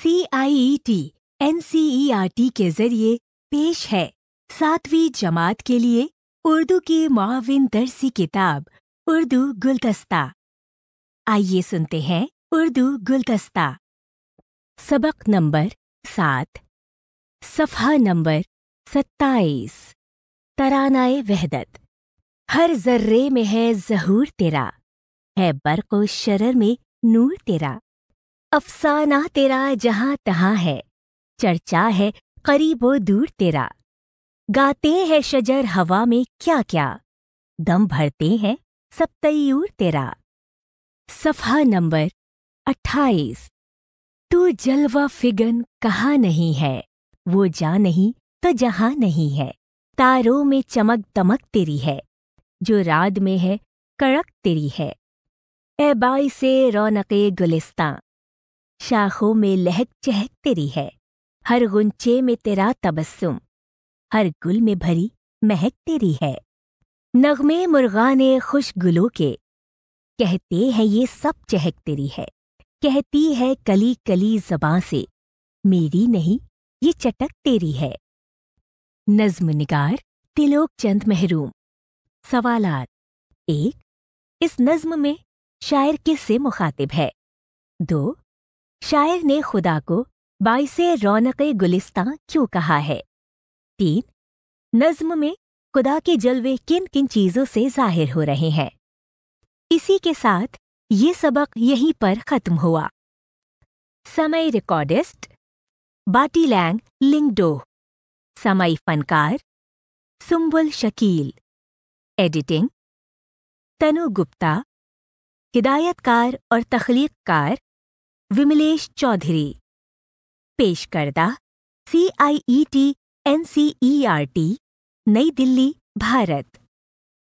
C I E T N C E R T के जरिए पेश है सातवीं जमात के लिए उर्दू की माविन दरसी किताब उर्दू गुलदस्ता आइए सुनते हैं उर्दू गुलदस्ता सबक नंबर सात सफ़ा नंबर सत्ताईस तरानाए वहदत हर जर्रे में है जहूर तेरा है बर्क शरर में नूर तेरा अफसाना तेरा जहां तहां है चर्चा है करीब दूर तेरा गाते हैं शजर हवा में क्या क्या दम भरते हैं सब तयूर तेरा सफा नंबर अट्ठाईस तू जलवा फिगन कहाँ नहीं है वो जा नहीं तो जहाँ नहीं है तारों में चमक दमक तेरी है जो रात में है कड़क तेरी है एबाई से रौनक गुलिस्तां शाखों में लहक चहक तेरी है हर गुंचे में तेरा तबस्सुम हर गुल में भरी महक तेरी है नगमे मुर्गाने खुश गुलों के कहते हैं ये सब चहक तेरी है कहती है कली कली जबां से मेरी नहीं ये चटक तेरी है नज्म निगार तिलोक चंद महरूम सवालात एक इस नज्म में शायर किससे मुखातिब है दो शायर ने खुदा को बाईसे रौनक गुलिस्तां क्यों कहा है तीन नज्म में खुदा के जलवे किन किन चीज़ों से जाहिर हो रहे हैं इसी के साथ ये सबक यहीं पर ख़त्म हुआ समय रिकॉर्डिस्ट बाटी लैंग लिंगडो समय फनकार सुम्बुल शकील एडिटिंग तनु गुप्ता हिदायतकार और तख्लीकार विमलेश चौधरी पेशकर्ता C I E T N C E R T Nai Delhi Bharat